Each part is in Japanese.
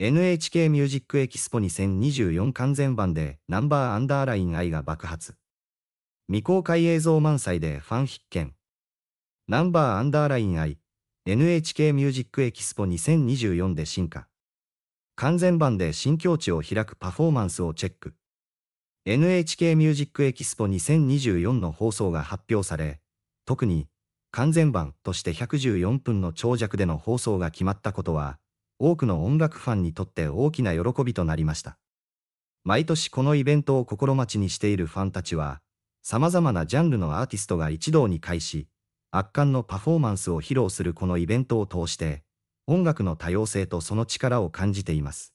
NHK ミュージックエキスポ2024完全版でナンバーアンダーライン愛が爆発。未公開映像満載でファン必見。ナンバーアンダーライン愛 NHK ミュージックエキスポ2024で進化。完全版で新境地を開くパフォーマンスをチェック。NHK ミュージックエキスポ2024の放送が発表され、特に完全版として114分の長尺での放送が決まったことは、多くの音楽ファンにとって大きな喜びとなりました。毎年このイベントを心待ちにしているファンたちは、様々なジャンルのアーティストが一堂に会し、圧巻のパフォーマンスを披露するこのイベントを通して、音楽の多様性とその力を感じています。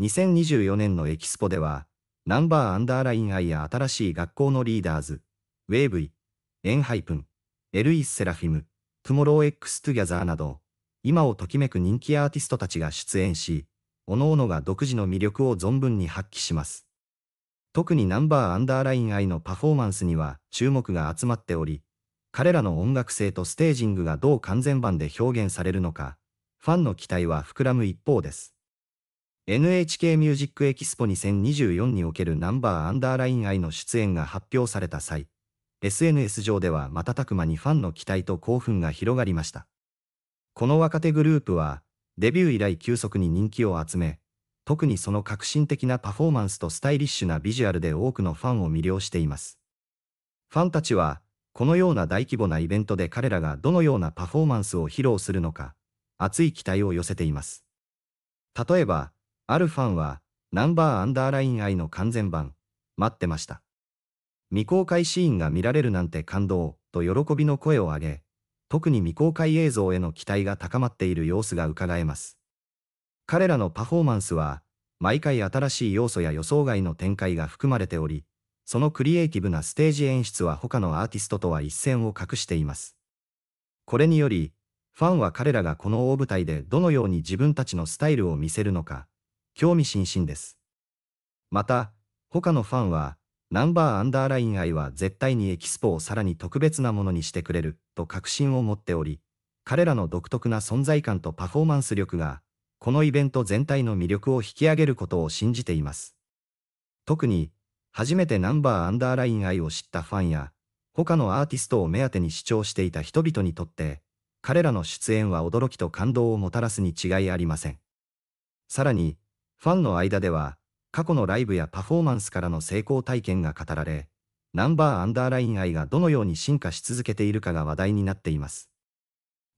2024年のエキスポでは、ナンバーアンダーラインアイや新しい学校のリーダーズ、ウェーブイ、エンハイプン、エルイス・セラフィム、トゥモロー X トゥギャザーなど、今をときめく人気アーティストたちが出演し、各々が独自の魅力を存分に発揮します。特にナンバーアンダーライン愛のパフォーマンスには注目が集まっており、彼らの音楽性とステージングがどう完全版で表現されるのか、ファンの期待は膨らむ一方です。NHK ミュージックエキスポ2024におけるナンバーアンダーライン愛の出演が発表された際、SNS 上では瞬く間にファンの期待と興奮が広がりました。この若手グループは、デビュー以来急速に人気を集め、特にその革新的なパフォーマンスとスタイリッシュなビジュアルで多くのファンを魅了しています。ファンたちは、このような大規模なイベントで彼らがどのようなパフォーマンスを披露するのか、熱い期待を寄せています。例えば、あるファンは、ナンバーアンダーライン愛の完全版、待ってました。未公開シーンが見られるなんて感動、と喜びの声を上げ、特に未公開映像への期待が高まっている様子ががえます。彼らのパフォーマンスは、毎回新しい要素や予想外の展開が含まれており、そのクリエイティブなステージ演出は他のアーティストとは一線を画しています。これにより、ファンは彼らがこの大舞台でどのように自分たちのスタイルを見せるのか、興味津々です。また、他のファンは、ナンバーアンダーライン愛は絶対にエキスポをさらに特別なものにしてくれると確信を持っており、彼らの独特な存在感とパフォーマンス力が、このイベント全体の魅力を引き上げることを信じています。特に、初めてナンバーアンダーライン愛を知ったファンや、他のアーティストを目当てに主張していた人々にとって、彼らの出演は驚きと感動をもたらすに違いありません。さらに、ファンの間では、過去のライブやパフォーマンスからの成功体験が語られ、ナンバーアンダーライン愛がどのように進化し続けているかが話題になっています。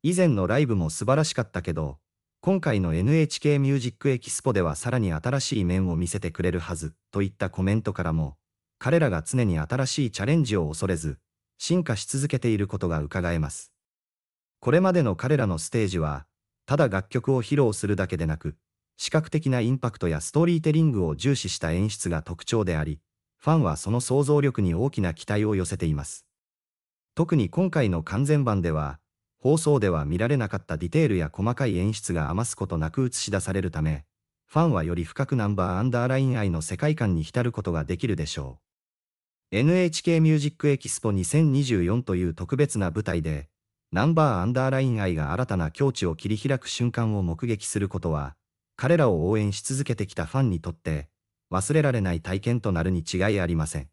以前のライブも素晴らしかったけど、今回の NHK ミュージックエキスポではさらに新しい面を見せてくれるはず、といったコメントからも、彼らが常に新しいチャレンジを恐れず、進化し続けていることが伺えます。これまでの彼らのステージは、ただ楽曲を披露するだけでなく、視覚的なインパクトやストーリーテリングを重視した演出が特徴であり、ファンはその想像力に大きな期待を寄せています。特に今回の完全版では、放送では見られなかったディテールや細かい演出が余すことなく映し出されるため、ファンはより深くナンバーアンダーライン愛の世界観に浸ることができるでしょう。NHK ミュージックエキスポ2024という特別な舞台で、ナンバーアンダーライン愛が新たな境地を切り開く瞬間を目撃することは、彼らを応援し続けてきたファンにとって、忘れられない体験となるに違いありません。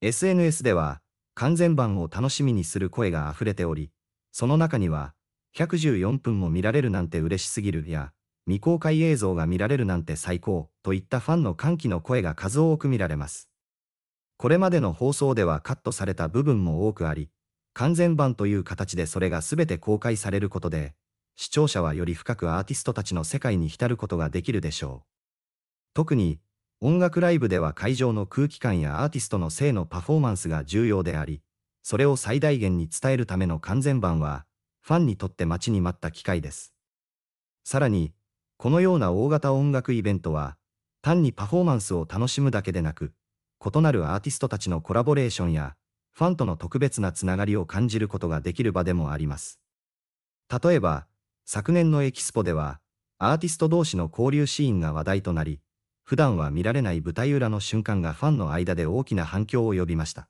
SNS では、完全版を楽しみにする声が溢れており、その中には、114分も見られるなんて嬉しすぎるや、未公開映像が見られるなんて最高といったファンの歓喜の声が数多く見られます。これまでの放送ではカットされた部分も多くあり、完全版という形でそれが全て公開されることで、視聴者はより深くアーティストたちの世界に浸ることができるでしょう。特に、音楽ライブでは会場の空気感やアーティストの性のパフォーマンスが重要であり、それを最大限に伝えるための完全版は、ファンにとって待ちに待った機会です。さらに、このような大型音楽イベントは、単にパフォーマンスを楽しむだけでなく、異なるアーティストたちのコラボレーションや、ファンとの特別なつながりを感じることができる場でもあります。例えば、昨年のエキスポでは、アーティスト同士の交流シーンが話題となり、普段は見られない舞台裏の瞬間がファンの間で大きな反響を呼びました。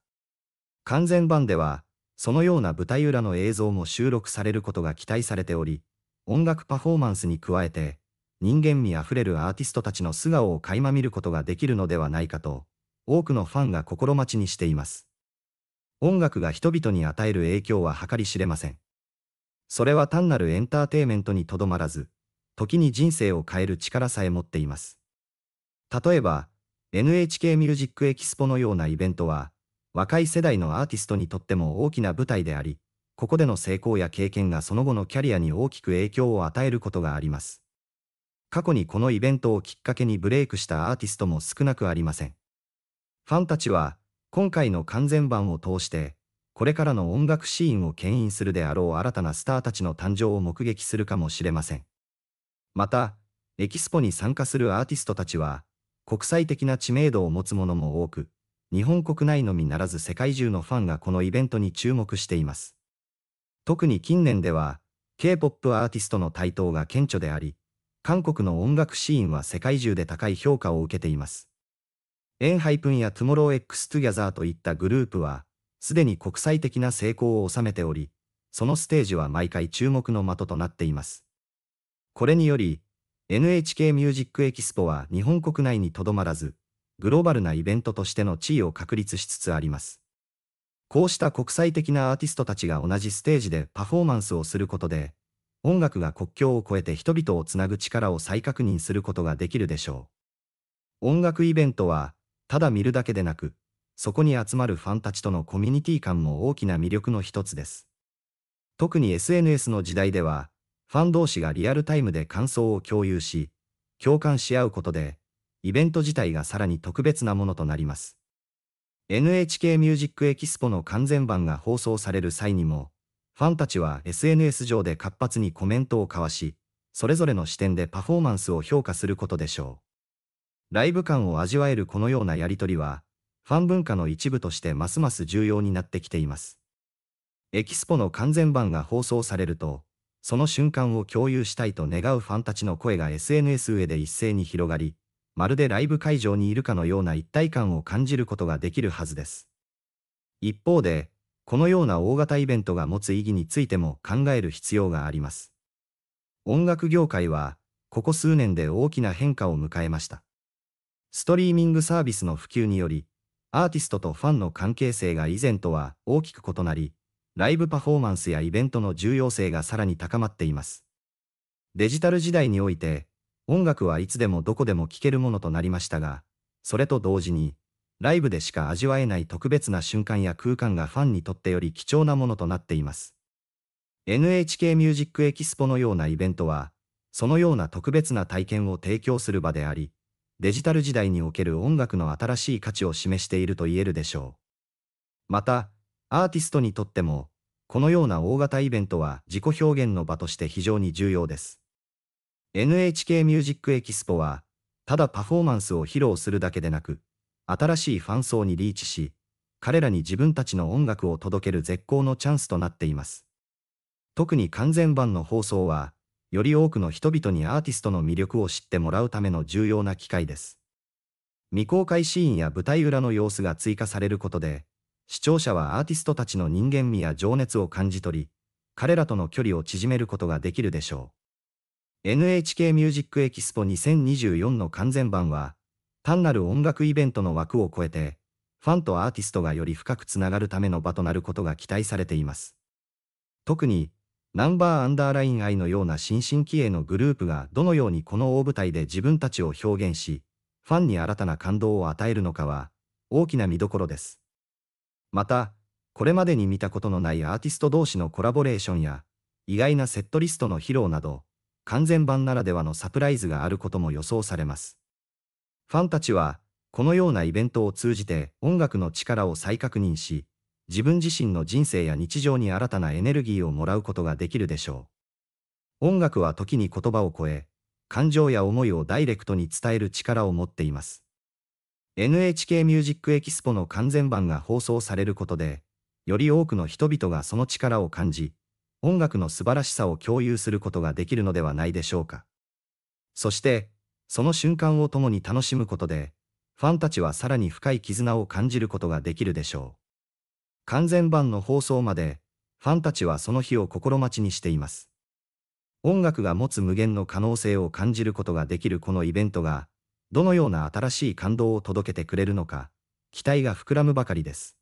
完全版では、そのような舞台裏の映像も収録されることが期待されており、音楽パフォーマンスに加えて、人間味あふれるアーティストたちの素顔を垣間見ることができるのではないかと、多くのファンが心待ちにしています。音楽が人々に与える影響は計り知れません。それは単なるエンターテイメントにとどまらず、時に人生を変える力さえ持っています。例えば、NHK ミュージックエキスポのようなイベントは、若い世代のアーティストにとっても大きな舞台であり、ここでの成功や経験がその後のキャリアに大きく影響を与えることがあります。過去にこのイベントをきっかけにブレイクしたアーティストも少なくありません。ファンたちは、今回の完全版を通して、これからの音楽シーンを牽引するであろう新たなスターたちの誕生を目撃するかもしれません。また、エキスポに参加するアーティストたちは、国際的な知名度を持つものも多く、日本国内のみならず世界中のファンがこのイベントに注目しています。特に近年では、K-POP アーティストの台頭が顕著であり、韓国の音楽シーンは世界中で高い評価を受けています。エンハイプンやトゥモロー X トゥギャザーといったグループは、すでに国際的な成功を収めており、そのステージは毎回注目の的となっています。これにより、NHK ミュージックエキスポは日本国内にとどまらず、グローバルなイベントとしての地位を確立しつつあります。こうした国際的なアーティストたちが同じステージでパフォーマンスをすることで、音楽が国境を越えて人々をつなぐ力を再確認することができるでしょう。音楽イベントは、ただ見るだけでなく、そこに集まるファンたちとのコミュニティ感も大きな魅力の一つです。特に SNS の時代では、ファン同士がリアルタイムで感想を共有し、共感し合うことで、イベント自体がさらに特別なものとなります。NHK ミュージックエキスポの完全版が放送される際にも、ファンたちは SNS 上で活発にコメントを交わし、それぞれの視点でパフォーマンスを評価することでしょう。ライブ感を味わえるこのようなやりとりは、ファン文化の一部としてますます重要になってきています。エキスポの完全版が放送されると、その瞬間を共有したいと願うファンたちの声が SNS 上で一斉に広がり、まるでライブ会場にいるかのような一体感を感じることができるはずです。一方で、このような大型イベントが持つ意義についても考える必要があります。音楽業界は、ここ数年で大きな変化を迎えました。ストリーミングサービスの普及により、アーティストとファンの関係性が以前とは大きく異なり、ライブパフォーマンスやイベントの重要性がさらに高まっています。デジタル時代において、音楽はいつでもどこでも聴けるものとなりましたが、それと同時に、ライブでしか味わえない特別な瞬間や空間がファンにとってより貴重なものとなっています。NHK ミュージックエキスポのようなイベントは、そのような特別な体験を提供する場であり、デジタル時代における音楽の新しい価値を示していると言えるでしょう。また、アーティストにとっても、このような大型イベントは自己表現の場として非常に重要です。NHK ミュージックエキスポは、ただパフォーマンスを披露するだけでなく、新しいファン層にリーチし、彼らに自分たちの音楽を届ける絶好のチャンスとなっています。特に完全版の放送は、より多くの人々にアーティストの魅力を知ってもらうための重要な機会です。未公開シーンや舞台裏の様子が追加されることで、視聴者はアーティストたちの人間味や情熱を感じ取り、彼らとの距離を縮めることができるでしょう。NHK ミュージックエキスポ2024の完全版は、単なる音楽イベントの枠を超えて、ファンとアーティストがより深くつながるための場となることが期待されています。特に、ナンバーアンダーライン愛のような新進気鋭のグループがどのようにこの大舞台で自分たちを表現し、ファンに新たな感動を与えるのかは、大きな見どころです。また、これまでに見たことのないアーティスト同士のコラボレーションや、意外なセットリストの披露など、完全版ならではのサプライズがあることも予想されます。ファンたちは、このようなイベントを通じて音楽の力を再確認し、自分自身の人生や日常に新たなエネルギーをもらうことができるでしょう。音楽は時に言葉を超え、感情や思いをダイレクトに伝える力を持っています。NHK ミュージックエキスポの完全版が放送されることで、より多くの人々がその力を感じ、音楽の素晴らしさを共有することができるのではないでしょうか。そして、その瞬間を共に楽しむことで、ファンたちはさらに深い絆を感じることができるでしょう。完全版の放送まで、ファンたちはその日を心待ちにしています。音楽が持つ無限の可能性を感じることができるこのイベントが、どのような新しい感動を届けてくれるのか、期待が膨らむばかりです。